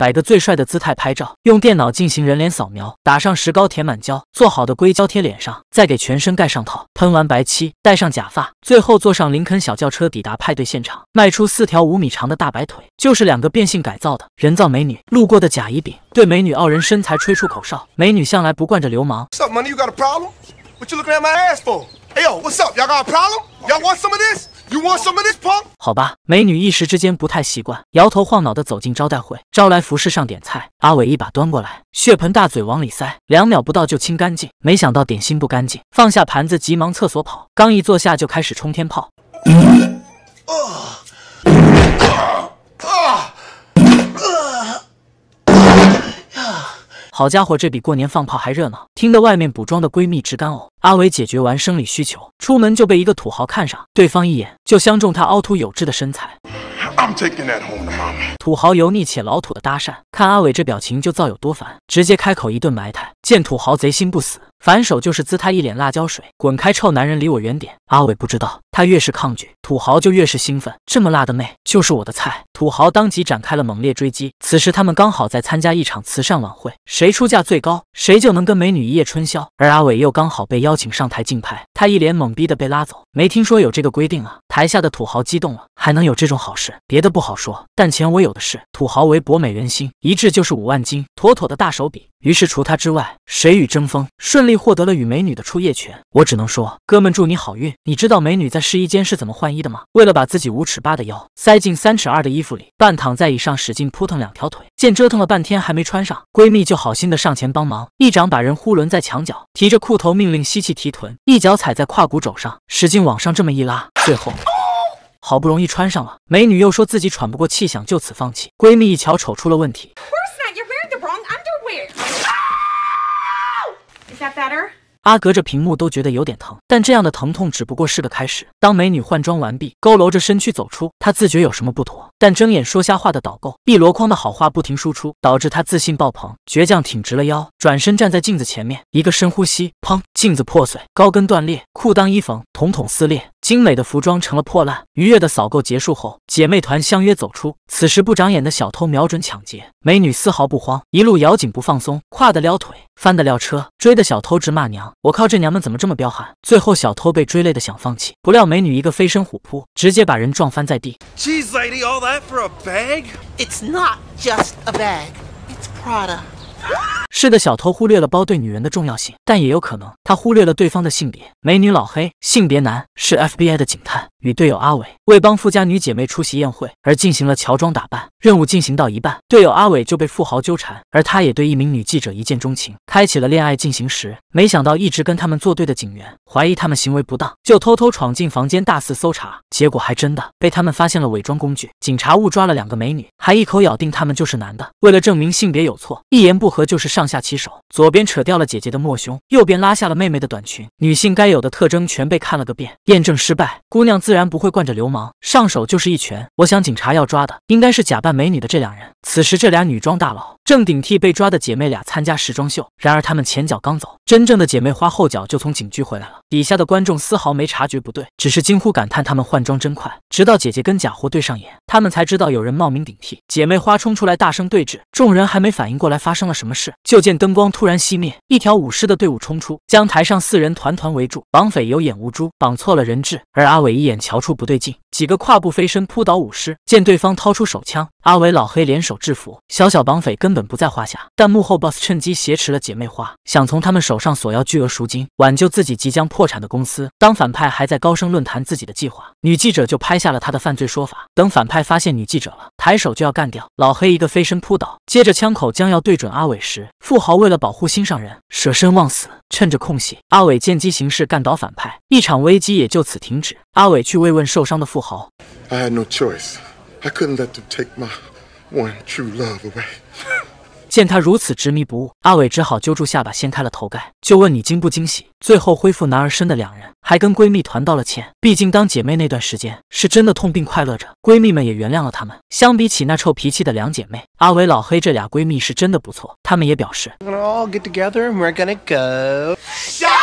摆个最帅的姿态拍照，用电脑进行人脸扫描，打上石膏填满胶，做好的硅胶贴脸上，再给全身盖上套，喷完白漆，戴上假发，最后坐上林肯小轿车抵达派对现场，迈出四条五米长的大白腿，就是两个变性改造的人造美女。路过的甲乙丙对美女傲人身材吹出口哨，美女向来不惯着流氓。You some of want this, 好吧，美女一时之间不太习惯，摇头晃脑的走进招待会，招来服侍上点菜。阿伟一把端过来，血盆大嘴往里塞，两秒不到就清干净。没想到点心不干净，放下盘子急忙厕所跑，刚一坐下就开始冲天炮。好家伙，这比过年放炮还热闹，听得外面补妆的闺蜜直干呕。阿伟解决完生理需求，出门就被一个土豪看上，对方一眼就相中他凹凸有致的身材。土豪油腻且老土的搭讪，看阿伟这表情就造有多烦，直接开口一顿埋汰。见土豪贼心不死。反手就是滋他一脸辣椒水，滚开，臭男人，离我远点！阿伟不知道，他越是抗拒，土豪就越是兴奋。这么辣的妹就是我的菜，土豪当即展开了猛烈追击。此时他们刚好在参加一场慈善晚会，谁出价最高，谁就能跟美女一夜春宵。而阿伟又刚好被邀请上台竞拍。他一脸懵逼的被拉走，没听说有这个规定啊！台下的土豪激动了，还能有这种好事？别的不好说，但钱我有的是。土豪为博美人心，一掷就是五万金，妥妥的大手笔。于是除他之外，谁与争锋？顺利获得了与美女的初夜权。我只能说，哥们祝你好运。你知道美女在试衣间是怎么换衣的吗？为了把自己五尺八的腰塞进三尺二的衣服里，半躺在椅上使劲扑腾两条腿。见折腾了半天还没穿上，闺蜜就好心的上前帮忙，一掌把人呼轮在墙角，提着裤头命令吸气提臀，一脚踩。踩在胯骨肘上，使劲往上这么一拉，最后好不容易穿上了。美女又说自己喘不过气，想就此放弃。闺蜜一瞧，瞅出了问题。他隔着屏幕都觉得有点疼，但这样的疼痛只不过是个开始。当美女换装完毕，佝偻着身躯走出，他自觉有什么不妥，但睁眼说瞎话的导购一箩筐的好话不停输出，导致他自信爆棚，倔强挺直了腰，转身站在镜子前面，一个深呼吸，砰，镜子破碎，高跟断裂，裤裆衣缝统统撕裂。精美的服装成了破烂，愉悦的扫购结束后，姐妹团相约走出。此时不长眼的小偷瞄准抢劫，美女丝毫不慌，一路咬紧不放松，跨得撩腿，翻得撩车，追的小偷直骂娘：“我靠，这娘们怎么这么彪悍？”最后小偷被追累的想放弃，不料美女一个飞身虎扑，直接把人撞翻在地。It's just It's that Jeez, lady, all bag? bag. not a a Prada. for 是的，小偷忽略了包对女人的重要性，但也有可能他忽略了对方的性别。美女老黑，性别男，是 FBI 的警探，与队友阿伟为帮富家女姐妹出席宴会而进行了乔装打扮。任务进行到一半，队友阿伟就被富豪纠缠，而他也对一名女记者一见钟情，开启了恋爱。进行时，没想到一直跟他们作对的警员怀疑他们行为不当，就偷偷闯进房间大肆搜查，结果还真的被他们发现了伪装工具。警察误抓了两个美女，还一口咬定他们就是男的。为了证明性别有错，一言不合就是上。下起手，左边扯掉了姐姐的墨胸，右边拉下了妹妹的短裙，女性该有的特征全被看了个遍。验证失败，姑娘自然不会惯着流氓，上手就是一拳。我想警察要抓的应该是假扮美女的这两人。此时这俩女装大佬正顶替被抓的姐妹俩参加时装秀，然而他们前脚刚走，真正的姐妹花后脚就从警局回来了。底下的观众丝毫没察觉不对，只是惊呼感叹他们换装真快。直到姐姐跟假货对上眼。他们才知道有人冒名顶替，姐妹花冲出来大声对峙，众人还没反应过来发生了什么事，就见灯光突然熄灭，一条舞狮的队伍冲出，将台上四人团团围住。绑匪有眼无珠，绑错了人质，而阿伟一眼瞧出不对劲，几个跨步飞身扑倒舞狮，见对方掏出手枪，阿伟老黑联手制服小小绑匪，根本不在话下。但幕后 boss 趁机挟持了姐妹花，想从他们手上索要巨额赎金，挽救自己即将破产的公司。当反派还在高声论坛自己的计划，女记者就拍下了他的犯罪说法。等反派。发现女记者了，抬手就要干掉老黑，一个飞身扑倒，接着枪口将要对准阿伟时，富豪为了保护心上人，舍身忘死。趁着空隙，阿伟见机行事，干倒反派，一场危机也就此停止。阿伟去慰问受伤的富豪。见他如此执迷不悟，阿伟只好揪住下巴掀开了头盖，就问你惊不惊喜？最后恢复男儿身的两人还跟闺蜜团道了歉，毕竟当姐妹那段时间是真的痛并快乐着，闺蜜们也原谅了他们。相比起那臭脾气的两姐妹，阿伟老黑这俩闺蜜是真的不错，她们也表示。